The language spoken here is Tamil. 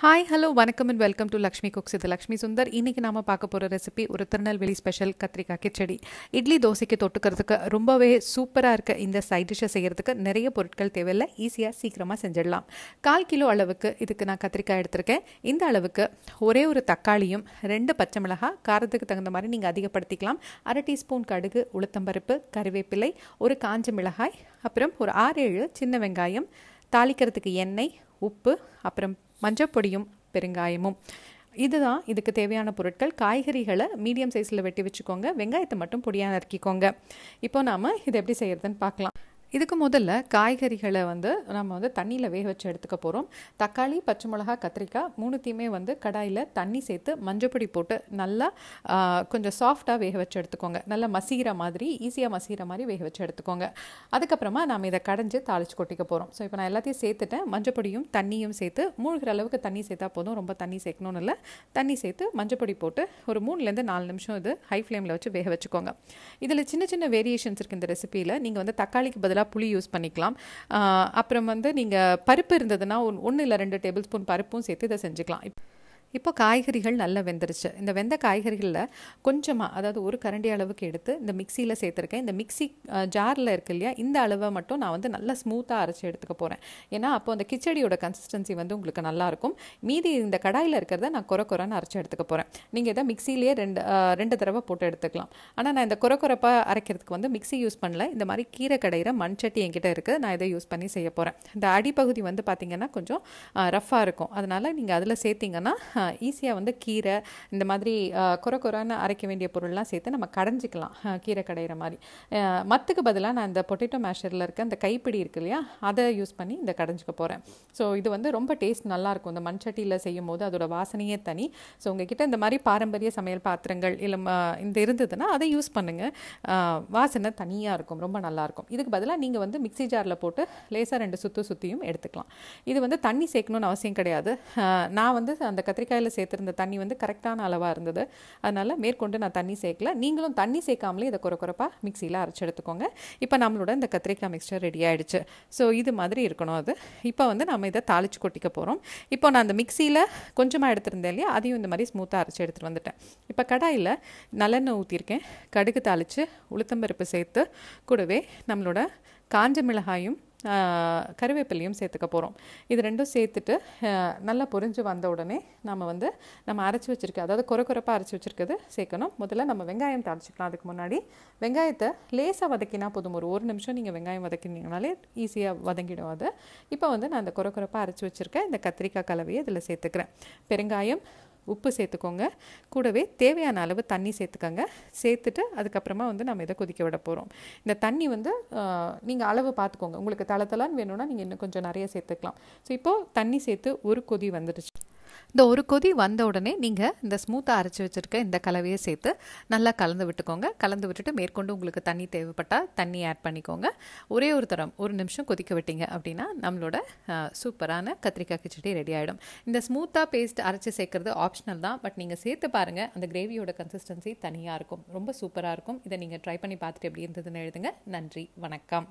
ஹாய் ஹலோ வணக்கம் and welcome to Lakshmi cooks இது லக்ஷ்மி சுந்தர் இன்றைக்கி நாம் பார்க்க போகிற ரெசிபி ஒரு திருநெல்வேலி ஸ்பெஷல் கத்திரிக்காய் கிச்சடி இட்லி தோசைக்கு தொட்டுக்கிறதுக்கு ரொம்பவே சூப்பராக இருக்க இந்த சைட் டிஷ்ஷை செய்கிறதுக்கு நிறைய பொருட்கள் தேவையில்லை ஈஸியாக சீக்கிரமாக செஞ்சிடலாம் கால் கிலோ அளவுக்கு இதுக்கு நான் கத்திரிக்காய் எடுத்திருக்கேன் இந்த அளவுக்கு ஒரே ஒரு தக்காளியும் ரெண்டு பச்சை மிளகா காரத்துக்கு தகுந்த மாதிரி நீங்கள் அதிகப்படுத்திக்கலாம் அரை டீஸ்பூன் கடுகு உளுத்தம்பருப்பு கருவேப்பிலை ஒரு காஞ்ச மிளகாய் அப்புறம் ஒரு ஆறு ஏழு சின்ன வெங்காயம் தாளிக்கிறதுக்கு எண்ணெய் உப்பு அப்புறம் மஞ்சப்பொடியும் பெருங்காயமும் இதுதான் இதுக்கு தேவையான பொருட்கள் காய்கறிகளை மீடியம் சைஸில் வெட்டி வச்சுக்கோங்க வெங்காயத்தை மட்டும் பொடியாக நறுக்கிக்கோங்க இப்போ நாம் இதை எப்படி செய்கிறதுன்னு பார்க்கலாம் இதுக்கு முதல்ல காய்கறிகளை வந்து நம்ம வந்து தண்ணியில் வேக வச்சு எடுத்துக்க போகிறோம் தக்காளி பச்சை மிளகா கத்திரிக்காய் மூணுத்தையுமே வந்து கடாயில் தண்ணி சேர்த்து மஞ்சப்பொடி போட்டு நல்லா கொஞ்சம் சாஃப்டாக வேக வச்சு எடுத்துக்கோங்க நல்லா மசிகிற மாதிரி ஈஸியாக மசிகிற மாதிரி வேக வச்சு எடுத்துக்கோங்க அதுக்கப்புறமா நாம் இதை கடைஞ்சி தாளிச்சு கொட்டிக்க போகிறோம் ஸோ இப்போ நான் எல்லாத்தையும் சேர்த்துட்டேன் மஞ்சப்பொடியும் தண்ணியும் சேர்த்து மூழ்கிற அளவுக்கு தண்ணி சேர்த்தா போதும் ரொம்ப தண்ணி சேர்க்கணும்னு இல்லை தண்ணி சேர்த்து மஞ்சப்பொடி போட்டு ஒரு மூணுலேருந்து நாலு நிமிஷம் இது ஹை ஃப்ளேமில் வச்சு வேக வச்சுக்கோங்க இதில் சின்ன சின்ன வேரியேஷன்ஸ் இருக்குது இந்த ரெசிப்பியில் நீங்கள் வந்து தக்காளிக்கு பதிலாக பதிலாக புளி யூஸ் பண்ணிக்கலாம் அப்புறம் வந்து நீங்கள் பருப்பு இருந்ததுன்னா ஒன்று இல்லை ரெண்டு டேபிள் ஸ்பூன் பருப்பும் சேர்த்து இதை செஞ்சுக்கலாம் இப்போ காய்கறிகள் நல்லா வெந்துருச்சு இந்த வெந்த காய்கறிகளில் கொஞ்சமாக அதாவது ஒரு கரண்டி அளவுக்கு எடுத்து இந்த மிக்சியில் சேர்த்துருக்கேன் இந்த மிக்சி ஜாரில் இருக்கு இல்லையா இந்த அளவை மட்டும் நான் வந்து நல்லா ஸ்மூத்தாக அரைச்சி எடுத்துக்க போகிறேன் ஏன்னா அப்போ அந்த கிச்சடியோட கன்சிஸ்டன்சி வந்து உங்களுக்கு நல்லாயிருக்கும் மீதி இந்த கடாயில் இருக்கிறத நான் குறை குறைன்னு அரைச்சி எடுத்துக்க போகிறேன் நீங்கள் இதை மிக்சிலேயே ரெண்டு ரெண்டு தடவை போட்டு எடுத்துக்கலாம் ஆனால் நான் இந்த குறை குறைப்பாக அரைக்கிறதுக்கு வந்து மிக்சி யூஸ் பண்ணல இந்த மாதிரி கீரை கடையிற மண் சட்டி என்கிட்ட இருக்குது நான் இதை யூஸ் பண்ணி செய்ய போகிறேன் இந்த அடிப்பகுதி வந்து பார்த்திங்கன்னா கொஞ்சம் ரஃப்பாக இருக்கும் அதனால் நீங்கள் அதில் சேர்த்திங்கன்னா ஈஸியாக வந்து கீரை இந்த மாதிரி குறை குறைன்னு அரைக்க வேண்டிய பொருள்லாம் சேர்த்து நம்ம கடைஞ்சிக்கலாம் கீரை கடையிற மாதிரி மத்துக்கு பதிலாக நான் இந்த பொட்டேட்டோ மேஷரில் இருக்க அந்த கைப்பிடி இருக்கு இல்லையா அதை யூஸ் பண்ணி இந்த கடைஞ்சிக்க போகிறேன் ஸோ இது வந்து ரொம்ப டேஸ்ட் நல்லாயிருக்கும் இந்த மண்சட்டியில் செய்யும் போது அதோட வாசனையே தனி ஸோ உங்ககிட்ட இந்த மாதிரி பாரம்பரிய சமையல் பாத்திரங்கள் இல்லை இந்த இருந்ததுன்னா அதை யூஸ் பண்ணுங்கள் வாசனை தனியாக இருக்கும் ரொம்ப நல்லாயிருக்கும் இதுக்கு பதிலாக நீங்கள் வந்து மிக்சி ஜாரில் போட்டு லேசாக ரெண்டு சுற்று சுற்றியும் எடுத்துக்கலாம் இது வந்து தண்ணி சேர்க்கணும்னு அவசியம் கிடையாது நான் வந்து அந்த கத்திரிக்காய் முட்டையில் சேர்த்துருந்த தண்ணி வந்து கரெக்டான அளவாக இருந்தது அதனால் மேற்கொண்டு நான் தண்ணி சேர்க்கல நீங்களும் தண்ணி சேர்க்காமலே இதை குறை குறைப்பாக மிக்சியில் அரைச்சி எடுத்துக்கோங்க இப்போ நம்மளோட இந்த கத்திரிக்காய் மிக்சர் ரெடி ஆகிடுச்சு ஸோ இது மாதிரி இருக்கணும் அது இப்போ வந்து நம்ம இதை தாளித்து கொட்டிக்க போகிறோம் இப்போ நான் அந்த மிக்சியில் கொஞ்சமாக எடுத்திருந்தேன் இல்லையா அதையும் இந்த மாதிரி ஸ்மூத்தாக அரைச்சி எடுத்துகிட்டு வந்துட்டேன் இப்போ கடாயில் நல்லெண்ணெய் ஊற்றியிருக்கேன் கடுகு தாளித்து உளுத்தம்பருப்பு சேர்த்து கூடவே நம்மளோட காஞ்ச மிளகாயும் கருவேப்பிலையும் சேர்த்துக்க போகிறோம் இது ரெண்டும் சேர்த்துட்டு நல்லா பொரிஞ்சு வந்த உடனே நம்ம வந்து நம்ம அரைச்சி வச்சுருக்க அதாவது குறை குறைப்பாக அரைச்சி வச்சுருக்கிறது சேர்க்கணும் முதல்ல நம்ம வெங்காயம் தாளிச்சிக்கலாம் அதுக்கு முன்னாடி வெங்காயத்தை லேசாக வதக்கினா போதும் ஒரு ஒரு நிமிஷம் நீங்கள் வெங்காயம் வதக்கினீங்கனாலே ஈஸியாக வதங்கிடும் அது இப்போ வந்து நான் அந்த குறை குறைப்பாக அரைச்சி வச்சுருக்கேன் இந்த கத்திரிக்காய் கலவையை இதில் சேர்த்துக்கிறேன் பெருங்காயம் உப்பு சேர்த்துக்கோங்க கூடவே தேவையான அளவு தண்ணி சேர்த்துக்கோங்க சேர்த்துட்டு அதுக்கப்புறமா வந்து நம்ம இதை கொதிக்க விட போகிறோம் இந்த தண்ணி வந்து நீங்கள் அளவு பார்த்துக்கோங்க உங்களுக்கு தளத்தலான்னு வேணும்னா நீங்கள் இன்னும் கொஞ்சம் நிறைய சேர்த்துக்கலாம் ஸோ இப்போது தண்ணி சேர்த்து ஒரு கொதி வந்துடுச்சு இந்த ஒரு கொதி வந்த உடனே நீங்கள் இந்த ஸ்மூத்தாக அரைச்சி வச்சுருக்க இந்த கலவையை சேர்த்து நல்லா கலந்து விட்டுக்கோங்க கலந்து விட்டுட்டு மேற்கொண்டு உங்களுக்கு தண்ணி தேவைப்பட்டால் தண்ணி ஆட் பண்ணிக்கோங்க ஒரே ஒரு தரம் ஒரு நிமிஷம் கொதிக்க விட்டீங்க அப்படின்னா நம்மளோட சூப்பரான கத்திரிக்காய் கிச்சடி ரெடி ஆகிடும் இந்த ஸ்மூத்தாக பேஸ்ட் அரைச்சி சேர்க்குறது ஆப்ஷனல் தான் பட் நீங்கள் சேர்த்து பாருங்கள் அந்த கிரேவியோட கன்சிஸ்டன்சி தனியாக இருக்கும் ரொம்ப சூப்பராக இருக்கும் இதை நீங்கள் ட்ரை பண்ணி பார்த்துட்டு எப்படி இருந்ததுன்னு எழுதுங்க நன்றி வணக்கம்